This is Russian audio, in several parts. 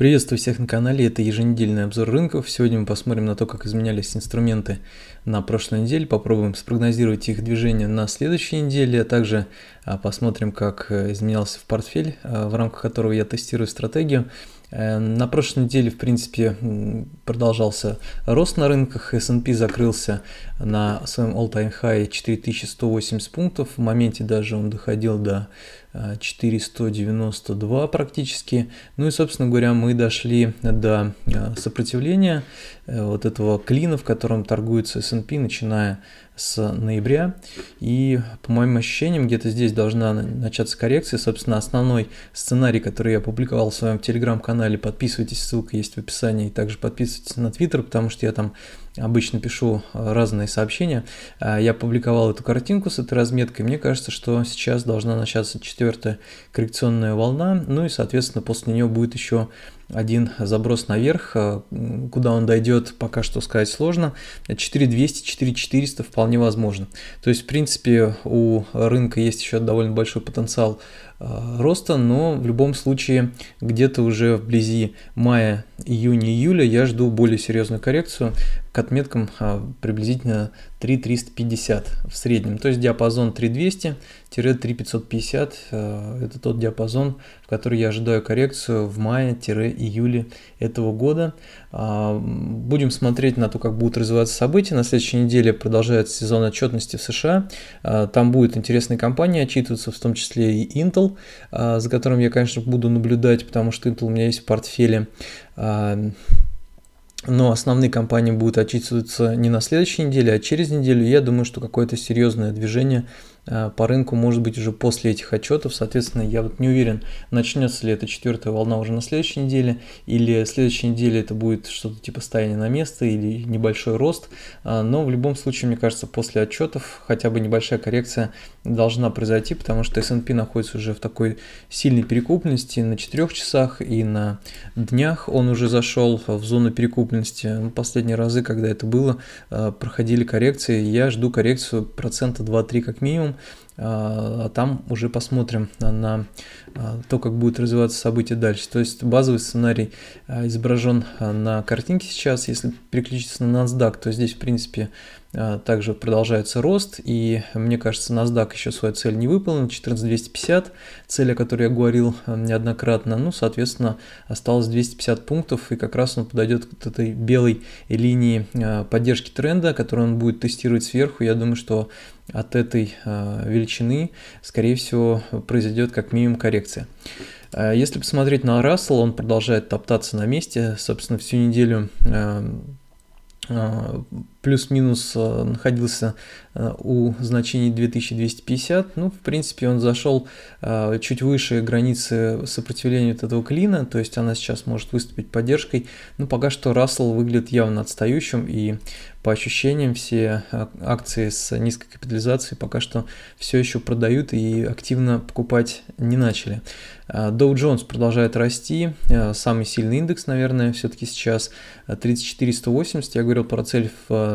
Приветствую всех на канале, это еженедельный обзор рынков. Сегодня мы посмотрим на то, как изменялись инструменты на прошлой неделе, попробуем спрогнозировать их движение на следующей неделе, а также а, посмотрим, как э, изменялся в портфель, а, в рамках которого я тестирую стратегию. Э, на прошлой неделе, в принципе, продолжался рост на рынках. S&P закрылся на своем all-time high 4180 пунктов. В моменте даже он доходил до 492 э, практически. Ну и, собственно говоря, мы дошли до э, сопротивления вот этого клина, в котором торгуется S&P, начиная с ноября. И по моим ощущениям, где-то здесь должна начаться коррекция. Собственно, основной сценарий, который я опубликовал в своем телеграм-канале, подписывайтесь, ссылка есть в описании. И также подписывайтесь на твиттер, потому что я там обычно пишу э, разные сообщения. Э, я публиковал эту картинку с этой разметкой. Мне кажется, что сейчас должна начаться четвертая коррекционная волна. Ну и, соответственно, после нее будет еще один заброс наверх, э, куда он дойдет, пока что сказать сложно, 4200, 4400 вполне возможно. То есть, в принципе, у рынка есть еще довольно большой потенциал э, роста, но в любом случае где-то уже вблизи мая, июня, июля я жду более серьезную коррекцию, к отметкам а, приблизительно 3,350 в среднем. То есть диапазон 3,200-3,550 – а, это тот диапазон, в который я ожидаю коррекцию в мае-июле этого года. А, будем смотреть на то, как будут развиваться события. На следующей неделе продолжается сезон отчетности в США. Там будет интересная компания отчитываться, в том числе и Intel, за которым я, конечно, буду наблюдать, потому что Intel у меня есть в портфеле но основные компании будут отчитываться не на следующей неделе, а через неделю. Я думаю, что какое-то серьезное движение Э, по рынку может быть уже после этих отчетов. Соответственно, я вот не уверен, начнется ли эта четвертая волна уже на следующей неделе, или следующей неделе это будет что-то типа стояние на место или небольшой рост. Э, но в любом случае, мне кажется, после отчетов хотя бы небольшая коррекция должна произойти, потому что S&P находится уже в такой сильной перекупленности на 4 часах и на днях он уже зашел в зону перекупленности. Ну, последние разы, когда это было, э, проходили коррекции. Я жду коррекцию процента 2-3 как минимум а там уже посмотрим на а, то, как будет развиваться событие дальше. То есть базовый сценарий а, изображен а, на картинке сейчас. Если переключиться на NASDAQ, то здесь, в принципе, а, также продолжается рост, и мне кажется, NASDAQ еще свою цель не выполнил, 14250, цель, о которой я говорил э, неоднократно, ну, соответственно, осталось 250 пунктов, и как раз он подойдет к этой белой линии э, поддержки тренда, которую он будет тестировать сверху, я думаю, что от этой э, величины, скорее всего, произойдет как минимум коррекция. А, если посмотреть на Рассел, он продолжает топтаться на месте, собственно, всю неделю эм, плюс-минус э, находился э, у значений 2250. Ну, в принципе, он зашел э, чуть выше границы сопротивления вот этого клина, то есть она сейчас может выступить поддержкой. Но ну, пока что Рассел выглядит явно отстающим, и по ощущениям все акции с низкой капитализацией пока что все еще продают и активно покупать не начали. Dow Jones продолжает расти, самый сильный индекс, наверное, все-таки сейчас 34180. Я говорил про цель в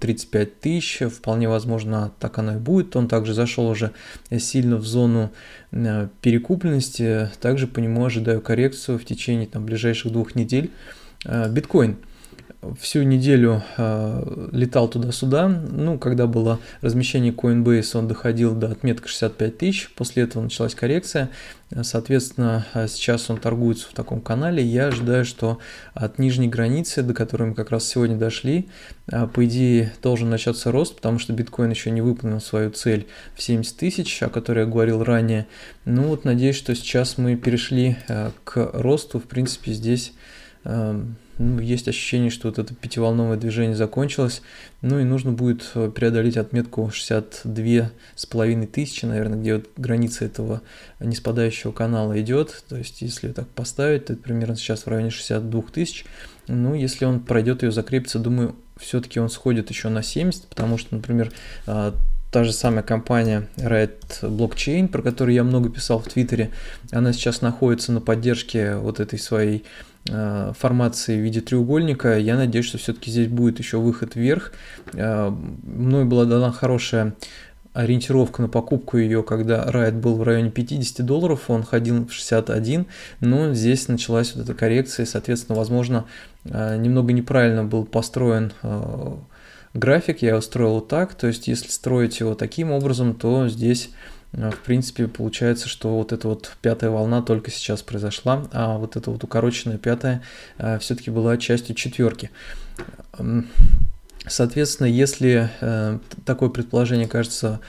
35 тысяч, вполне возможно так оно и будет. Он также зашел уже сильно в зону э, перекупленности, также по нему ожидаю коррекцию в течение там, ближайших двух недель. Э, биткоин – всю неделю э, летал туда-сюда. Ну, когда было размещение Coinbase, он доходил до отметки 65 тысяч. После этого началась коррекция. Э, соответственно, э, сейчас он торгуется в таком канале. Я ожидаю, что от нижней границы, до которой мы как раз сегодня дошли, э, по идее должен начаться рост, потому что биткоин еще не выполнил свою цель в 70 тысяч, о которой я говорил ранее. Ну вот, надеюсь, что сейчас мы перешли к росту. В принципе, здесь Эм, ну, есть ощущение, что вот это пятиволновое движение закончилось, ну и нужно будет э, преодолеть отметку 62 с половиной тысячи, наверное, где вот граница этого неспадающего канала идет, то есть если так поставить, то это примерно сейчас в районе 62 тысяч, ну, если он пройдет ее закрепится, думаю, все-таки он сходит еще на 70, потому что, например, а, та же самая компания Red Blockchain, про которую я много писал в Твиттере, она сейчас находится на поддержке вот этой своей э, формации в виде треугольника. Я надеюсь, что все-таки здесь будет еще выход вверх. Э, мной была дана хорошая ориентировка на покупку ее, когда райд был в районе 50 долларов, он ходил в 61, но здесь началась вот эта коррекция, соответственно, возможно, э, немного неправильно был построен График я устроил так, то есть если строить его таким образом, то здесь э, в принципе, получается, что вот эта вот пятая волна только сейчас произошла, а вот эта вот укороченная пятая э, все-таки была частью четверки. Соответственно, если э, такое предположение кажется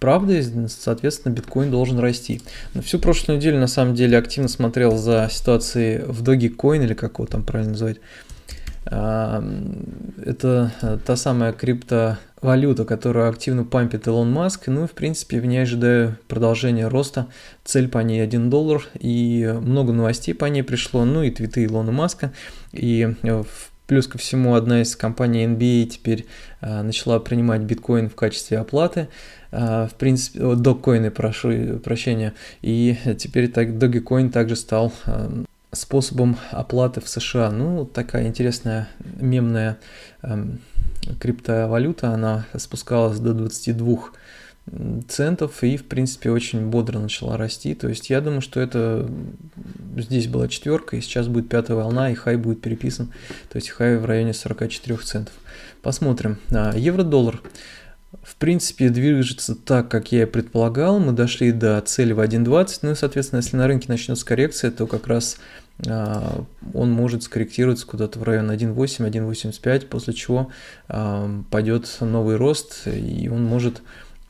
правдой, соответственно, биткоин должен расти. Но всю прошлую неделю, на самом деле, активно смотрел за ситуацией в Dogecoin, или как его там правильно называть, это э, та самая криптовалюта, которую активно пампит Илон Маск. Ну и, в принципе, в ней ожидаю продолжения роста. Цель по ней 1 доллар. И много новостей по ней пришло. Ну и твиты Илона Маска. И э, в Плюс ко всему, одна из компаний NBA а теперь а, начала принимать биткоин в качестве оплаты. А, в принципе, доккоины, прошу прощения. И теперь так, Dogecoin также стал а, способом оплаты в США. Ну, такая интересная мемная эм, криптовалюта, она спускалась до 22 центов и, в принципе, очень бодро начала расти. То есть я думаю, что это здесь была четверка, и сейчас будет пятая волна, и хай будет переписан, то есть хай в районе 44 центов. Посмотрим. А, евро-доллар в принципе, движется так, как я и предполагал. Мы дошли до цели в 1.20. Ну и, соответственно, если на рынке начнется коррекция, то как раз а, он может скорректироваться куда-то в район 1.8, 1.85, после чего а, пойдет новый рост, и он может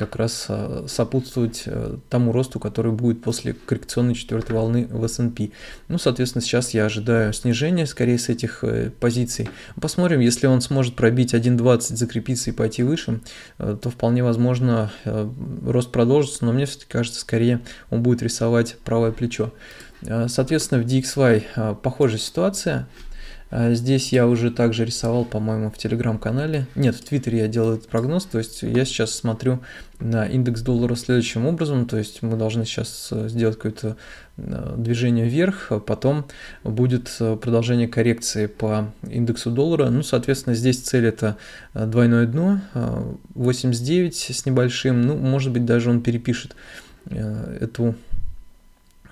как раз а, сопутствовать э, тому росту, который будет после коррекционной четвертой волны в S&P. Ну, соответственно, сейчас я ожидаю снижения скорее с этих э, позиций. Посмотрим, если он сможет пробить 1.20, закрепиться и пойти выше, э, то вполне возможно рост продолжится, но мне все-таки кажется, скорее он будет рисовать правое плечо. Соответственно, в DXY похожая ситуация, а, здесь я уже также рисовал, по-моему, в телеграм-канале. Нет, в Твиттере я делал этот прогноз. То есть я сейчас смотрю на индекс доллара следующим образом. То есть мы должны сейчас э, сделать какое-то э, движение вверх, а потом будет э, продолжение коррекции по индексу доллара. Ну, соответственно, здесь цель это двойное дно, 89 с небольшим. Ну, может быть, даже он перепишет эту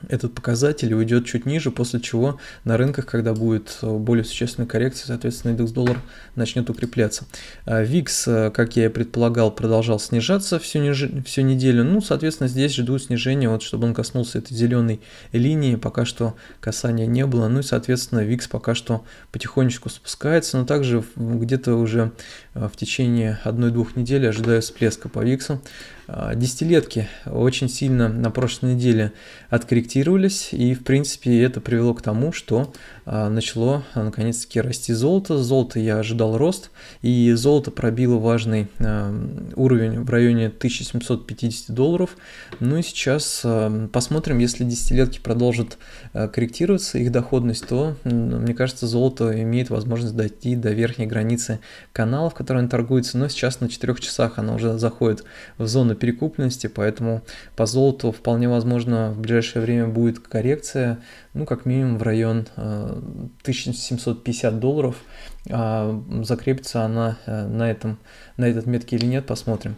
этот показатель уйдет чуть ниже, после чего на рынках, когда будет э, более существенная коррекция, соответственно, индекс доллар начнет укрепляться. VIX, а э, как я и предполагал, продолжал снижаться всю, ниже, всю неделю. Ну, соответственно, здесь жду снижения, вот, чтобы он коснулся этой зеленой линии. Пока что касания не было. Ну и, соответственно, VIX пока что потихонечку спускается, но также где-то уже э, в течение одной-двух недель ожидаю всплеска по VIX. А, десятилетки очень сильно на прошлой неделе откорректировались, и в принципе это привело к тому, что а, начало а, наконец-таки расти золото. Золото я ожидал рост, и золото пробило важный а, уровень в районе 1750 долларов. Ну и сейчас посмотрим, если десятилетки продолжат корректироваться, их доходность, то, мне кажется, золото имеет возможность дойти до верхней границы канала, в котором оно торгуется, но сейчас на 4 часах оно уже заходит в зону перекупленности, поэтому по золоту вполне возможно в ближайшее время будет коррекция, ну, как минимум в район 1750 долларов. А, закрепится она э, на, этом, на этот метке или нет, посмотрим.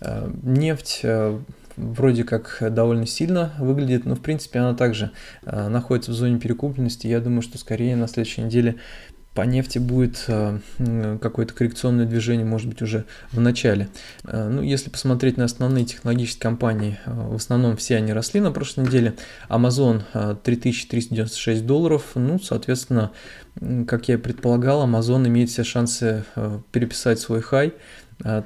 Э, нефть э, вроде как довольно сильно выглядит, но в принципе она также находится в зоне перекупленности. Я думаю, что скорее на следующей неделе по нефти будет э, какое-то коррекционное движение, может быть, уже в начале. Э, ну, если посмотреть на основные технологические компании, э, в основном все они росли на прошлой неделе. Amazon 3396 долларов, ну, соответственно, как я и предполагал, Amazon имеет все шансы переписать свой хай,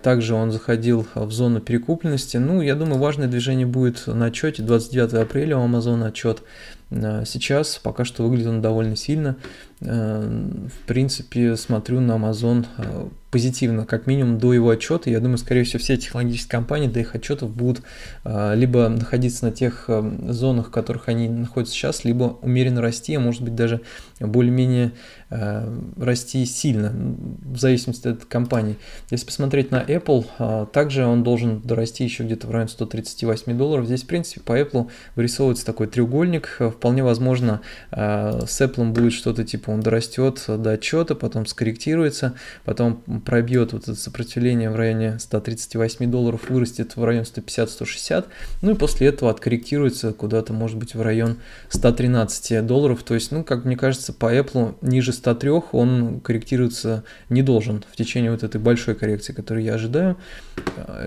также он заходил в зону перекупленности. Ну, я думаю, важное движение будет на отчете 29 апреля у Amazon отчет. Сейчас пока что выглядит он довольно сильно. Эм, в принципе, смотрю на Amazon э, позитивно, как минимум до его отчета. Я думаю, скорее всего, все технологические компании до их отчетов будут э, либо находиться на тех эм, зонах, в которых они находятся сейчас, либо умеренно расти, а может быть даже более-менее э, расти сильно, в зависимости от компании. Если посмотреть на Apple, также он должен дорасти еще где-то в районе 138 долларов. Здесь, в принципе, по Apple вырисовывается такой треугольник. Вполне возможно, с Apple будет что-то типа он дорастет до отчета, потом скорректируется, потом пробьет вот это сопротивление в районе 138 долларов, вырастет в район 150-160, ну и после этого откорректируется куда-то, может быть, в район 113 долларов. То есть, ну, как мне кажется, по Apple ниже 103 он корректируется не должен в течение вот этой большой коррекции, которую я ожидаю.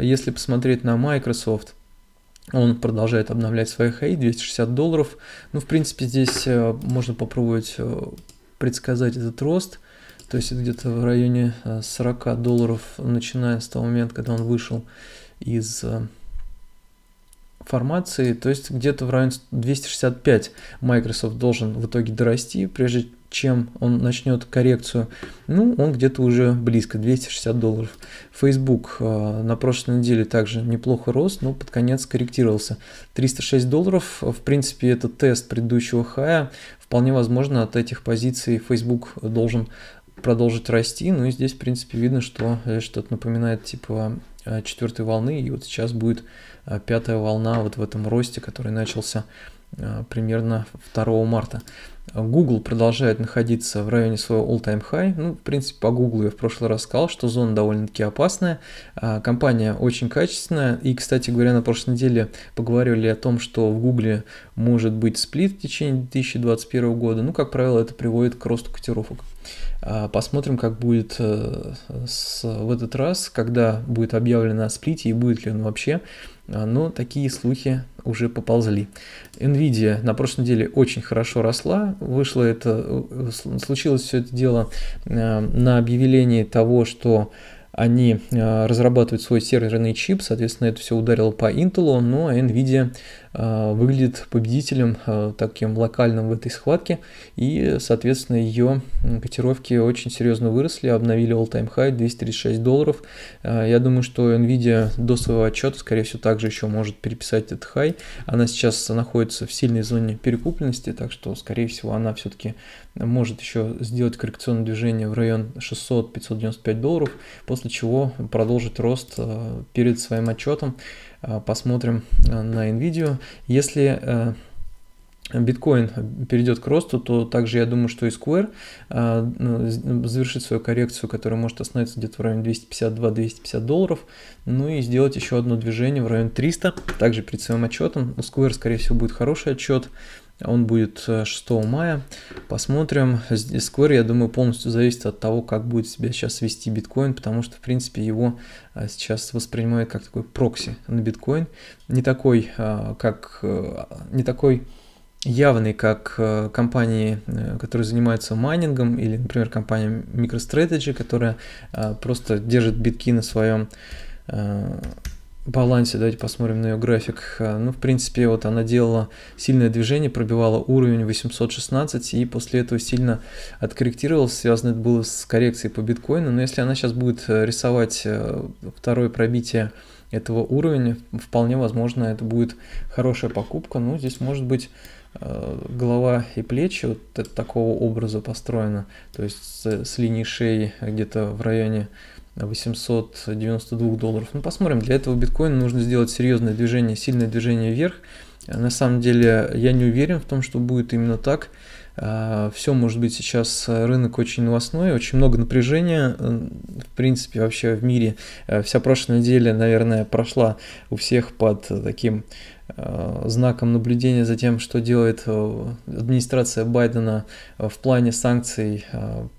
Если посмотреть на Microsoft, он продолжает обновлять свои хей 260 долларов. Ну, в принципе, здесь э, можно попробовать э, предсказать этот рост. То есть где-то в районе 40 э, долларов, начиная с того момента, когда он вышел из э, формации, то есть где-то в районе 265 Microsoft должен в итоге дорасти, прежде чем он начнет коррекцию, ну, он где-то уже близко, 260 долларов. Facebook э, на прошлой неделе также неплохо рос, но под конец корректировался. 306 долларов, в принципе, это тест предыдущего хая. Вполне возможно, от этих позиций Facebook должен продолжить расти. Ну и здесь, в принципе, видно, что э, что-то напоминает типа э, четвертой волны, и вот сейчас будет пятая волна вот в этом росте, который начался Э, примерно 2 марта. Google продолжает находиться в районе своего all-time high. Ну, в принципе, по Google я в прошлый раз сказал, что зона довольно-таки опасная. А, компания очень качественная. И, кстати говоря, на прошлой неделе поговорили о том, что в Google может быть сплит в течение 2021 года. Ну, как правило, это приводит к росту котировок. А, посмотрим, как будет э, в этот раз, когда будет объявлено о сплите и будет ли он вообще. А, но такие слухи уже поползли. Nvidia на прошлой неделе очень хорошо росла. Вышло это, э, случилось все это дело э, на объявлении того, что они э, разрабатывают свой серверный чип, соответственно, это все ударило по Intel, но Nvidia Э, выглядит победителем э, таким локальным в этой схватке, и, соответственно, ее котировки очень серьезно выросли, обновили all-time high 236 долларов. Э, я думаю, что Nvidia до своего отчета, скорее всего, также еще может переписать этот хай. Она сейчас находится в сильной зоне перекупленности, так что, скорее всего, она все-таки может еще сделать коррекционное движение в район 600-595 долларов, после чего продолжить рост перед своим отчетом. Посмотрим на NVIDIA если э, биткоин перейдет к росту, то также я думаю, что и Square э, ну, завершит свою коррекцию, которая может остановиться где-то в районе 252-250 долларов, ну и сделать еще одно движение в район 300, также перед своим отчетом. У Square, скорее всего, будет хороший отчет, он будет 6 э, мая. Посмотрим. Square, я думаю, полностью зависит от того, как будет себя сейчас вести биткоин, потому что, в принципе, его э, сейчас воспринимают как такой прокси на биткоин. Не такой, э, как... Не такой явный, как компании, которые занимаются майнингом, или, например, компания MicroStrategy, которая просто держит битки на своем балансе, давайте посмотрим на ее график. Э, ну, в принципе, вот она делала сильное движение, пробивала уровень 816 и после этого сильно откорректировалась. Связано это было с коррекцией по биткоину. Но если она сейчас будет э, рисовать э, второе пробитие этого уровня, вполне возможно, это будет хорошая покупка. Ну, здесь может быть голова и плечи вот такого образа построена, то есть с, с линии шеи где-то в районе 892 долларов. Ну, посмотрим, для этого биткоина нужно сделать серьезное движение, сильное движение вверх. А на самом деле я не уверен в том, что будет именно так. А, Все может быть сейчас э, рынок очень новостной, очень много напряжения, в принципе, вообще в мире. Э, вся прошлая неделя, наверное, прошла у всех под э, таким Э, знаком наблюдения за тем, что делает э, администрация Байдена э, в плане санкций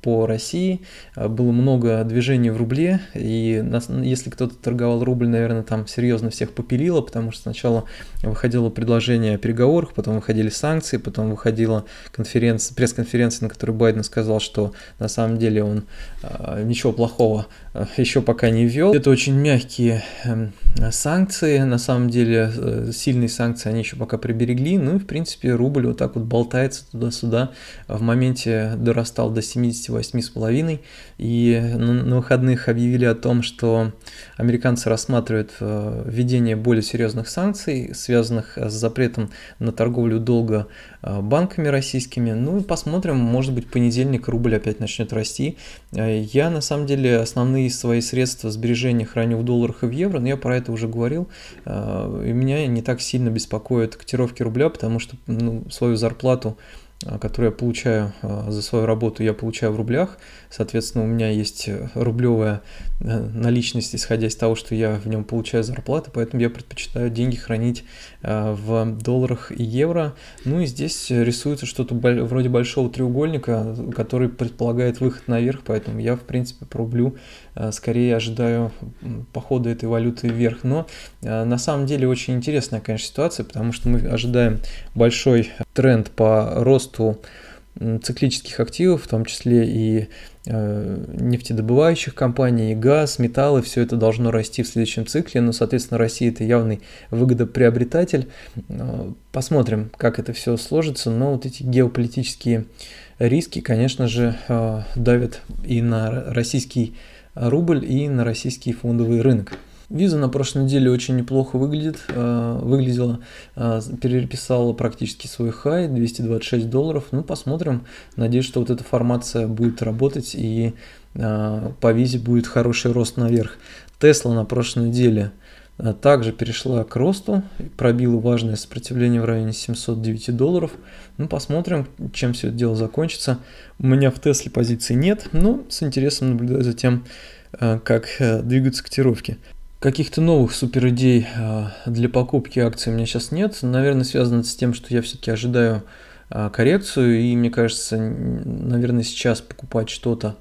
по России. Было много движений в рубле, и если кто-то торговал рубль, наверное, там серьезно всех попилило, потому что сначала выходило предложение о переговорах, потом выходили санкции, потом выходила конференция, пресс-конференция, на которой Байден сказал, что на самом деле он ничего плохого еще пока не ввел. Это очень мягкие эм, санкции, на самом деле сильные прямые санкции они еще пока приберегли, ну и в принципе рубль вот так вот болтается туда-сюда, в моменте дорастал до 78,5 и на, на выходных объявили о том, что американцы рассматривают э, введение более серьезных санкций, связанных с запретом на торговлю долга Э, банками российскими. Ну, посмотрим, может быть, понедельник рубль опять начнет расти. Э, я, на самом деле, основные свои средства сбережения храню в долларах и в евро, но я про это уже говорил. Э, и меня не так сильно беспокоят котировки рубля, потому что ну, свою зарплату Э, которую я получаю э, за свою работу, я получаю в рублях. Соответственно, у меня есть э, рублевая наличность, исходя из того, что я в нем получаю зарплату, поэтому я предпочитаю деньги хранить в долларах и евро. Ну и здесь рисуется что-то вроде большого треугольника, который предполагает выход наверх, поэтому я, в принципе, по рублю Э, скорее ожидаю похода этой валюты вверх. Но э, на самом деле очень интересная, конечно, ситуация, потому что мы ожидаем большой тренд по росту циклических активов, в том числе и э, нефтедобывающих компаний, и газ, металлы, все это должно расти в следующем цикле, но, соответственно, Россия это явный выгодоприобретатель. Посмотрим, как это все сложится, но вот эти геополитические риски, конечно же, давят и на российский рубль и на российский фондовый рынок. Виза на прошлой неделе очень неплохо выглядит, э, выглядела, э, переписала практически свой хай, 226 долларов. Ну, посмотрим. Надеюсь, что вот эта формация будет работать и э, по визе будет хороший рост наверх. Тесла на прошлой неделе – Э, также перешла к росту, пробила важное сопротивление в районе 709 долларов. Ну, посмотрим, чем все это дело закончится. У меня в Тесле позиции нет, но с интересом наблюдаю за тем, э, как э, двигаются котировки. Каких-то новых супер идей для покупки акций у меня сейчас нет. Наверное, связано с тем, что я все-таки ожидаю коррекцию, и мне кажется, наверное, сейчас покупать что-то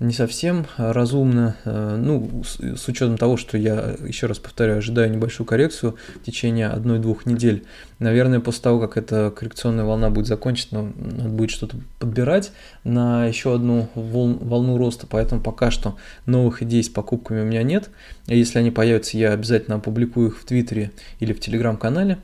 не совсем а, разумно, э, ну, с, с учетом того, что я, еще раз повторяю, ожидаю небольшую коррекцию в течение одной-двух недель. Наверное, после того, как эта коррекционная волна будет закончена, надо будет что-то подбирать на еще одну волн, волну роста, поэтому пока что новых идей с покупками у меня нет. Если они появятся, я обязательно опубликую их в Твиттере или в Телеграм-канале.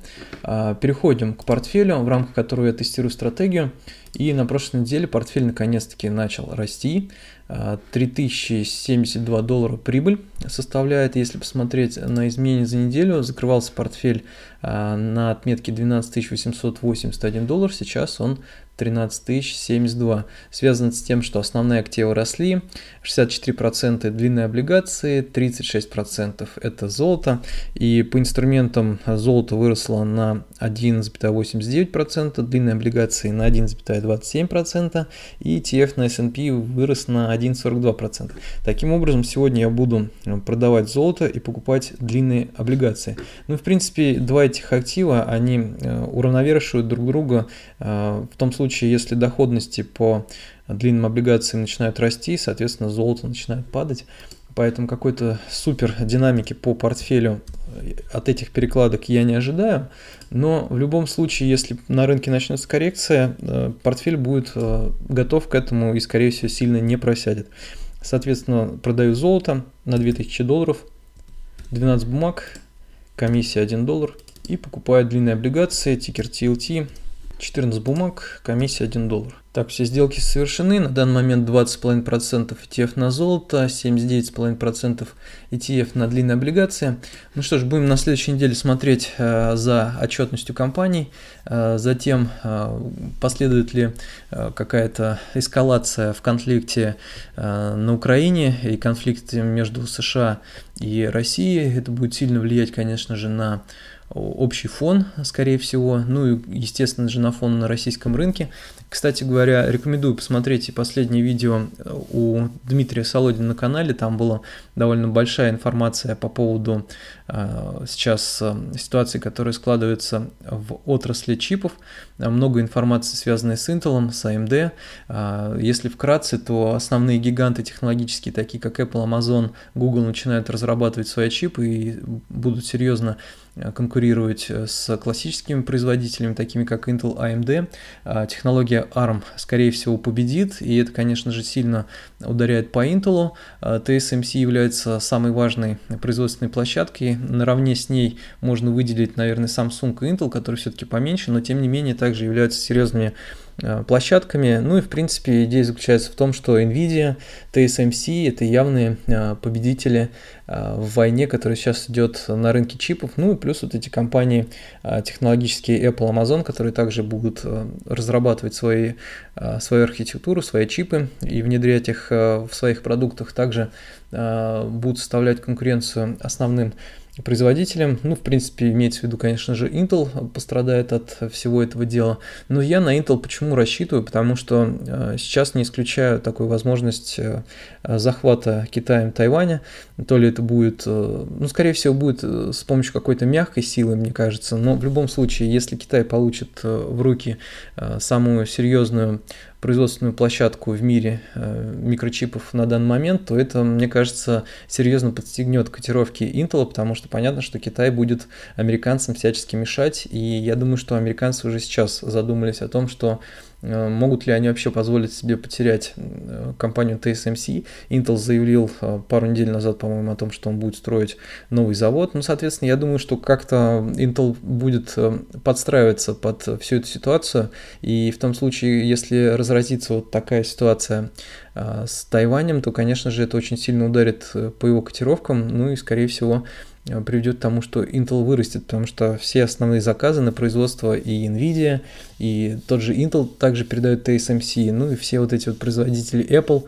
А, переходим к портфелю, в рамках которого я тестирую стратегию. И на прошлой неделе портфель наконец-таки начал расти. 3072 доллара прибыль составляет. Если посмотреть на изменения за неделю, закрывался портфель а, на отметке 12881 доллар, сейчас он 13072. Связано с тем, что основные активы росли, 64% длинные облигации, 36% это золото. И по инструментам золото выросло на 1,89%, длинные облигации на 1,27% и TF на S&P вырос на 1,42%. Таким образом, сегодня я буду э, продавать золото и покупать длинные облигации. Ну, в принципе, два этих актива, они э, уравновешивают друг друга э, в том случае, случае, если доходности по длинным облигациям начинают расти, соответственно, золото начинает падать. Поэтому какой-то супер динамики по портфелю э, от этих перекладок я не ожидаю. Но в любом случае, если на рынке начнется коррекция, э, портфель будет э, готов к этому и, скорее всего, сильно не просядет. Соответственно, продаю золото на 2000 долларов, 12 бумаг, комиссия 1 доллар и покупаю длинные облигации, тикер TLT 14 бумаг, комиссия 1 доллар. Так, все сделки совершены. На данный момент 20,5% ETF на золото, 79,5% ETF на длинные облигации. Ну что ж, будем на следующей неделе смотреть э, за отчетностью компаний. Э, затем э, последует ли э, какая-то эскалация в конфликте э, на Украине и конфликте между США и Россией. Это будет сильно влиять, конечно же, на общий фон, скорее всего, ну и, естественно же, на фон на российском рынке. Кстати говоря, рекомендую посмотреть и последнее видео э, у Дмитрия Солодина на канале, там была довольно большая информация по поводу Э, сейчас э, ситуации, которые складываются в отрасли чипов. Э, много информации, связанной с Intel, с AMD. Если вкратце, то основные гиганты технологические, такие как Apple, Amazon, Google, начинают разрабатывать свои чипы и будут серьезно конкурировать с классическими производителями, такими как Intel, AMD. Технология ARM, скорее всего, победит, и это, конечно же, сильно ударяет по Intel. TSMC является самой важной производственной площадкой и наравне с ней можно выделить, наверное, Samsung и Intel, которые все-таки поменьше, но тем не менее также являются серьезными э, площадками. Ну и, в принципе, идея заключается в том, что NVIDIA, TSMC – это явные э, победители э, в войне, которая сейчас идет на рынке чипов. Ну и плюс вот эти компании технологические Apple, Amazon, которые также будут разрабатывать свои, свою архитектуру, свои чипы и внедрять их в своих продуктах. Также будут составлять конкуренцию основным производителям. Ну, в принципе, имеется в виду, конечно же, Intel пострадает от всего этого дела. Но я на Intel почему рассчитываю? Потому что э, сейчас не исключаю такую возможность э, захвата Китаем Тайваня. То ли это будет, э, ну, скорее всего, будет с помощью какой-то мягкой силы, мне кажется. Но в любом случае, если Китай получит в руки самую серьезную производственную площадку в мире э, микрочипов на данный момент, то это, мне кажется, серьезно подстегнет котировки Intel, потому что понятно, что Китай будет американцам всячески мешать, и я думаю, что американцы уже сейчас задумались о том, что Э, могут ли они вообще позволить себе потерять э, компанию TSMC. Intel заявил э, пару недель назад, по-моему, о том, что он будет строить новый завод. Ну, соответственно, я думаю, что как-то Intel будет подстраиваться под всю эту ситуацию. И в том случае, если разразится вот такая ситуация с Тайванем, то, конечно же, это очень сильно ударит по его котировкам. Ну и, скорее всего, Э, приведет к тому, что Intel вырастет, потому что все основные заказы на производство и Nvidia, и тот же Intel также передает TSMC, ну и все вот эти вот производители Apple,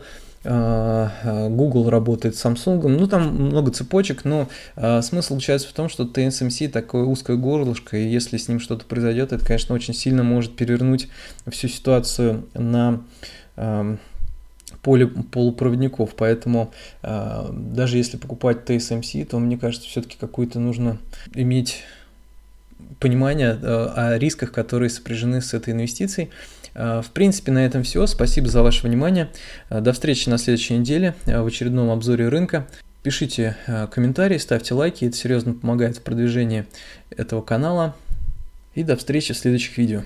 а, а, Google работает с Samsung, ну там много цепочек, но а, смысл получается в том, что TSMC такое узкое горлышко, и если с ним что-то произойдет, это, конечно, очень сильно может перевернуть всю ситуацию на поле полупроводников. Поэтому э, даже если покупать TSMC, то мне кажется, все-таки какую-то нужно иметь понимание э, о рисках, которые сопряжены с этой инвестицией. Э, в принципе, на этом все. Спасибо за ваше внимание. До встречи на следующей неделе в очередном обзоре рынка. Пишите комментарии, ставьте лайки, это серьезно помогает в продвижении этого канала. И до встречи в следующих видео.